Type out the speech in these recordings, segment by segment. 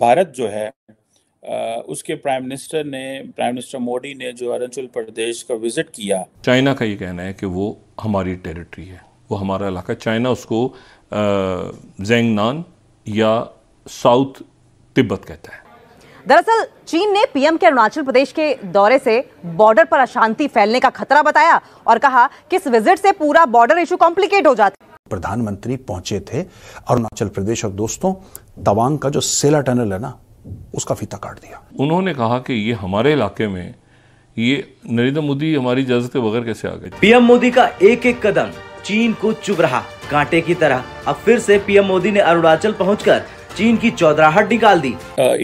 भारत जो है उसके प्राइम मिनिस्टर ने प्राइम मिनिस्टर मोदी ने जो अरुणाचल प्रदेश का विजिट किया चाइना का ये कहना है कि वो हमारी टेरिटरी है वो हमारा इलाका चाइना उसको जेंगनान या साउथ तिब्बत कहता है दरअसल चीन ने पीएम के अरुणाचल प्रदेश के दौरे से बॉर्डर पर अशांति फैलने का खतरा बताया और कहा कि इस विजिट से पूरा बॉर्डर इशू कॉम्प्लिकेट हो जाता है प्रधानमंत्री पहुंचे थे अरुणाचल प्रदेश और दोस्तों तवांग का जो सेला टनल है ना उसका फीता काट दिया उन्होंने कहा कि ये हमारे इलाके में ये नरेंद्र मोदी हमारी इजाजत के बगैर कैसे आ गए पीएम मोदी का एक एक कदम चीन को चुभ रहा कांटे की तरह अब फिर से पीएम मोदी ने अरुणाचल पहुंचकर चीन की चौधराहट निकाल दी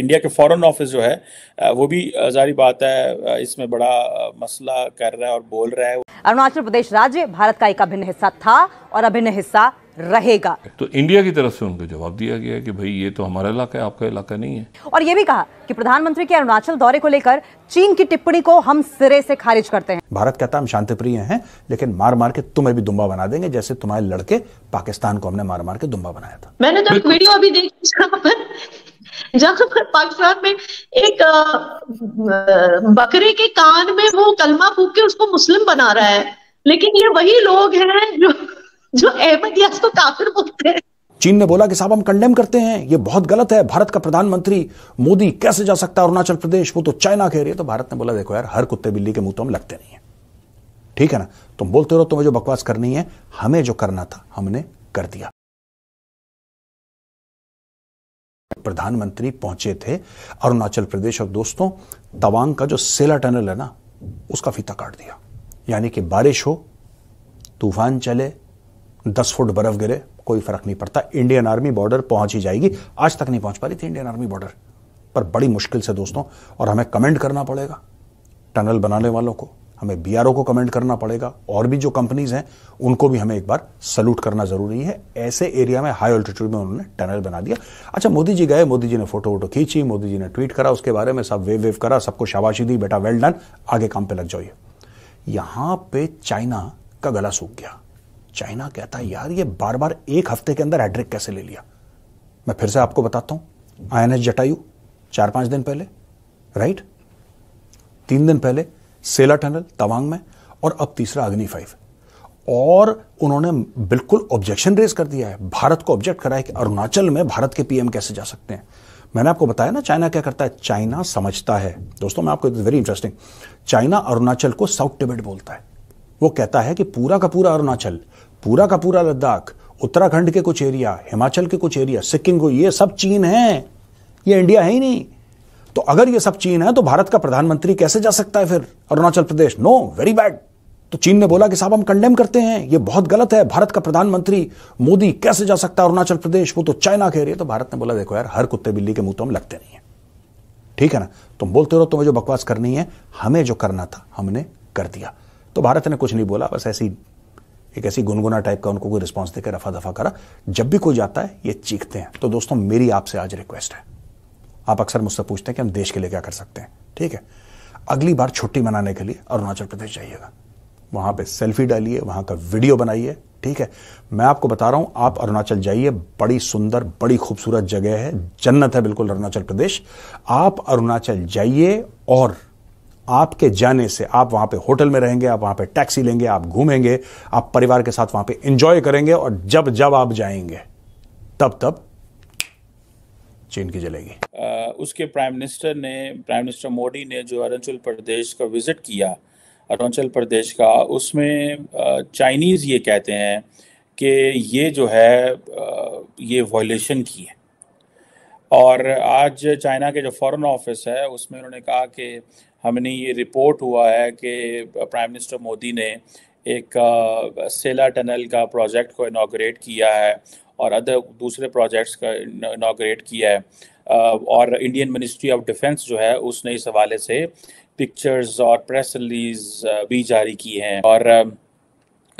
इंडिया के फॉरेन ऑफिस जो है वो भी जारी बात है इसमें बड़ा मसला कर रहा है और बोल रहा है अरुणाचल प्रदेश राज्य भारत का एक अभिन्न हिस्सा था और अभिन्न हिस्सा रहेगा तो इंडिया की तरफ से उनको जवाब दिया गया कि भाई ये तो हमारा इलाका है आपका इलाका नहीं है और ये भी कहा कि प्रधानमंत्री के अरुणाचल दौरे को लेकर चीन की टिप्पणी को हम सिरे से खारिज करते हैं भारत कहता हम शांति प्रिय हैं लेकिन मार मार के तुम्हें भी दुम्बा बना देंगे जैसे तुम्हारे लड़के पाकिस्तान को हमने मार मार के दुम्बा बनाया था मैंने तो वीडियो अभी देखी जहाँ पर पाकिस्तान में एक बकरे के कान में वो कलमा फूक के उसको मुस्लिम बना रहा है लेकिन ये वही लोग हैं जो जो अहमद को काफिर बोलते हैं चीन ने बोला कि साहब हम कंडेम करते हैं ये बहुत गलत है भारत का प्रधानमंत्री मोदी कैसे जा सकता है अरुणाचल प्रदेश वो तो चाइना कह रही है तो भारत ने बोला देखो यार हर कुत्ते बिल्ली के मुंह तो हम लगते नहीं है ठीक है ना तुम बोलते रहो तुम्हें जो बकवास करनी है हमें जो करना था हमने कर दिया प्रधानमंत्री पहुंचे थे अरुणाचल प्रदेश और दोस्तों तवांग का जो सेला टनल है ना उसका फीता काट दिया यानी कि बारिश हो तूफान चले दस फुट बर्फ गिरे कोई फर्क नहीं पड़ता इंडियन आर्मी बॉर्डर पहुंच ही जाएगी आज तक नहीं पहुंच पा रही थी इंडियन आर्मी बॉर्डर पर बड़ी मुश्किल से दोस्तों और हमें कमेंट करना पड़ेगा टनल बनाने वालों को हमें बी को कमेंट करना पड़ेगा और भी जो कंपनीज हैं उनको भी हमें एक बार सल्यूट करना जरूरी है ऐसे एरिया में हाई ऑल्टीट्यूड में उन्होंने टनल बना दिया अच्छा मोदी जी गए मोदी जी ने फोटो वोटो खींची मोदी जी ने ट्वीट करा उसके बारे में सब वेव वेव करा सबको शाबाशी दी बेटा वेल डन आगे काम पे लग जाइए यहां पे चाइना का गला सूख गया चाइना कहता है यार ये बार बार एक हफ्ते के अंदर एड्रिक कैसे ले लिया मैं फिर से आपको बताता हूं आई एन एस जटायु चार पांच दिन पहले राइट तीन दिन पहले सेला टनल तवांग में और अब तीसरा अग्नि फाइव और उन्होंने बिल्कुल ऑब्जेक्शन रेज कर दिया है भारत को ऑब्जेक्ट करा है कि अरुणाचल में भारत के पीएम कैसे जा सकते हैं मैंने आपको बताया ना चाइना क्या करता है चाइना समझता है दोस्तों मैं आपको वेरी इंटरेस्टिंग चाइना अरुणाचल को साउथ टिबेट बोलता है वो कहता है कि पूरा का पूरा अरुणाचल पूरा का पूरा लद्दाख उत्तराखंड के कुछ एरिया हिमाचल के कुछ एरिया सिक्किम को ये सब चीन है ये इंडिया है ही नहीं तो अगर ये सब चीन है तो भारत का प्रधानमंत्री कैसे जा सकता है फिर Arunachal Pradesh no very bad तो चीन ने बोला कि साहब हम कंडेम करते हैं ये बहुत गलत है भारत का प्रधानमंत्री मोदी कैसे जा सकता है अरुणाचल प्रदेश वो तो चाइना कह रही है तो भारत ने बोला देखो यार हर कुत्ते बिल्ली के मुंह तो हम लगते नहीं है ठीक है ना तुम बोलते रहो तुम्हें जो बकवास करनी है हमें जो करना था हमने कर दिया तो भारत ने कुछ नहीं बोला बस ऐसी एक ऐसी गुनगुना टाइप का उनको कोई रिस्पॉन्स देकर रफा दफा करा जब भी कोई जाता है ये चीखते हैं तो दोस्तों मेरी आपसे आज रिक्वेस्ट है आप अक्सर मुझसे पूछते हैं कि हम देश के लिए क्या कर सकते हैं ठीक है अगली बार छुट्टी मनाने के लिए अरुणाचल प्रदेश जाइएगा वहां पे सेल्फी डालिए वहां का वीडियो बनाइए ठीक है मैं आपको बता रहा हूं आप अरुणाचल जाइए बड़ी सुंदर बड़ी खूबसूरत जगह है जन्नत है बिल्कुल अरुणाचल प्रदेश आप अरुणाचल जाइए और आपके जाने से आप वहां पे होटल में रहेंगे आप वहां पे टैक्सी लेंगे आप घूमेंगे आप परिवार के साथ वहां पे एंजॉय करेंगे और जब जब आप जाएंगे तब तब चीन की जलेगी उसके प्राइम मिनिस्टर ने प्राइम मिनिस्टर मोदी ने जो अरुणाचल प्रदेश का विजिट किया अरुणाचल प्रदेश का उसमें चाइनीज़ ये कहते हैं कि ये जो है ये वॉयलेशन की है और आज चाइना के जो फॉरेन ऑफिस है उसमें उन्होंने कहा कि हमने ये रिपोर्ट हुआ है कि प्राइम मिनिस्टर मोदी ने एक सेला टनल का प्रोजेक्ट को इनाग्रेट किया है और अदर दूसरे प्रोजेक्ट्स का इनाग्रेट किया है और इंडियन मिनिस्ट्री ऑफ डिफेंस जो है उसने इस हवाले से पिक्चर्स और प्रेस रिलीज भी जारी की हैं और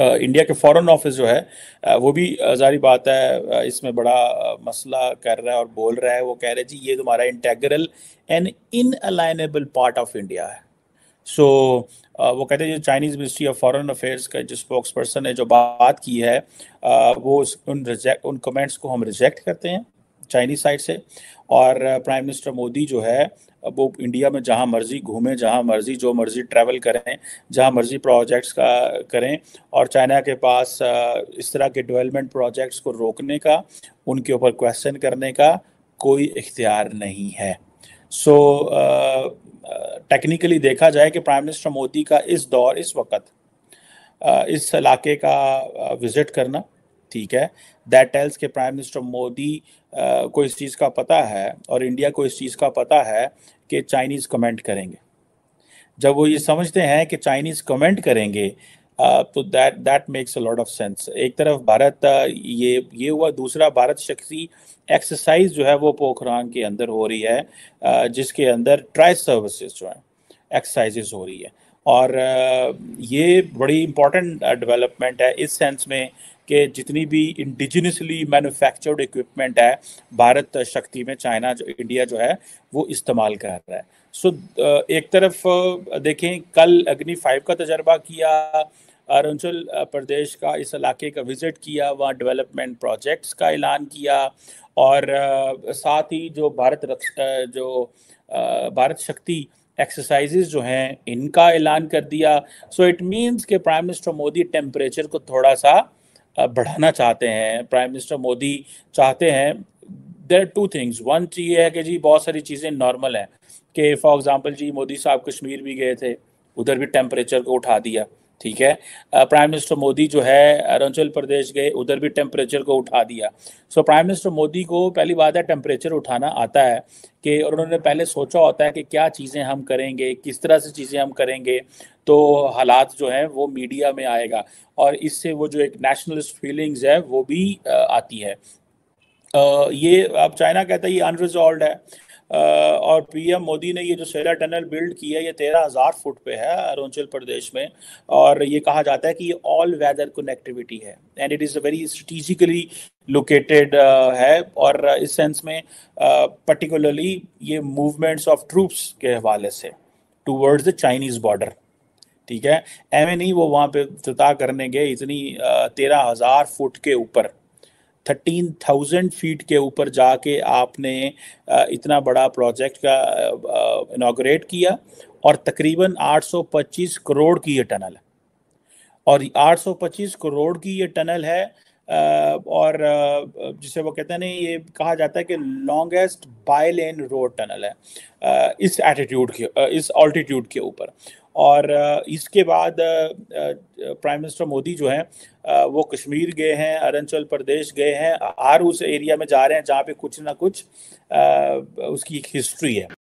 इंडिया के फॉरेन ऑफिस जो है वो भी जारी बात है इसमें बड़ा मसला कर रहा है और बोल रहा है वो कह रहे जी ये तुम्हारा integral and inalienable part of India है सो so, वो कहते हैं जो Chinese ministry of foreign affairs का जो स्पोक्स पर्सन ने जो बात की है वो उस उन रिजेक्ट उन कमेंट्स को हम रिजेक्ट करते हैं चाइनीज साइड से और प्राइम मिनिस्टर मोदी जो है वो इंडिया में जहाँ मर्जी घूमें जहाँ मर्जी जो मर्जी ट्रैवल करें जहाँ मर्जी प्रोजेक्ट्स का करें और चाइना के पास uh, इस तरह के डेवलपमेंट प्रोजेक्ट्स को रोकने का उनके ऊपर क्वेश्चन करने का कोई इख्तियार नहीं है सो टेक्निकली uh, uh, देखा जाए कि प्राइम मिनिस्टर मोदी का इस दौर इस वक्त इस इलाके का विज़िट करना ठीक है दैट टेल्स के प्राइम मिनिस्टर मोदी को इस चीज़ का पता है और इंडिया को इस चीज़ का पता है कि चाइनीज़ कमेंट करेंगे जब वो ये समझते हैं कि चाइनीज़ कमेंट करेंगे तो that that makes a lot of sense एक तरफ भारत ये ये हुआ दूसरा भारत शक्ति एक्सरसाइज जो है वो पोखरान के अंदर हो रही है जिसके अंदर ट्राई सर्विसेज जो है एक्सरसाइजेज हो रही है और ये बड़ी इम्पॉर्टेंट डेवलपमेंट है इस सेंस में कि जितनी भी इंडिजिनसली मैन्युफैक्चर्ड इक्विपमेंट है भारत शक्ति में चाइना जो इंडिया जो है वो इस्तेमाल कर रहा है सो एक तरफ देखें कल अग्नि फाइव का तजर्बा किया अरुणाचल प्रदेश का इस इलाके का विज़िट किया वहाँ डेवलपमेंट प्रोजेक्ट्स का ऐलान किया और साथ ही जो भारत रक्ष जो भारत शक्ति एक्सरसाइजेज जो हैं इनका ऐलान कर दिया सो इट मीन्स के प्राइम मिनिस्टर मोदी टेम्परेचर को थोड़ा सा बढ़ाना चाहते हैं प्राइम मिनिस्टर मोदी चाहते हैं देर टू थिंग्स वन चीज़ है कि जी बहुत सारी चीज़ें नॉर्मल हैं कि फॉर एग्जाम्पल जी मोदी साहब कश्मीर भी गए थे उधर भी टेम्परेचर को उठा दिया ठीक है प्राइम मिनिस्टर मोदी जो है अरुणाचल प्रदेश गए उधर भी टेम्परेचर को उठा दिया so so, prime minister Modi को पहली बात है टेम्परेचर उठाना आता है कि और उन्होंने पहले सोचा होता है कि क्या चीज़ें हम करेंगे किस तरह से चीज़ें हम करेंगे तो हालात जो हैं वो मीडिया में आएगा और इससे वो जो एक नेशनलिस्ट फीलिंग्स है वो भी आती है ये अब चाइना कहता है ये अनरिजॉल्व है और पीएम मोदी ने ये जो सेला टनल बिल्ड की है ये तेरह हज़ार फुट पे है अरुणाचल प्रदेश में और ये कहा जाता है कि ये ऑल वेदर कनेक्टिविटी है and it is a very strategically located है और इस सेंस में पर्टिकुलरली uh, ये मूवमेंट्स ऑफ ट्रूप्स के हवाले से टूवर्ड्स द चाइनीज़ बॉर्डर ठीक है एम नहीं e वो वहाँ पे फतह करने गए इतनी तेरह हज़ार फुट के ऊपर थर्टीन थाउजेंड फीट के ऊपर जाके आपने इतना बड़ा प्रोजेक्ट का इनाग्रेट किया और तकरीबन 825 करोड़ की ये टनल है और 825 करोड़ की ये टनल है और जिसे वो कहते हैं ये कहा जाता है कि longest bi lane road tunnel है इस एटीट्यूड के इस ऑल्टीट्यूड के ऊपर और इसके बाद प्राइम मिनिस्टर मोदी जो हैं वो कश्मीर गए हैं अरुणाचल प्रदेश गए हैं हर उस एरिया में जा रहे हैं जहाँ पे कुछ ना कुछ उसकी एक हिस्ट्री है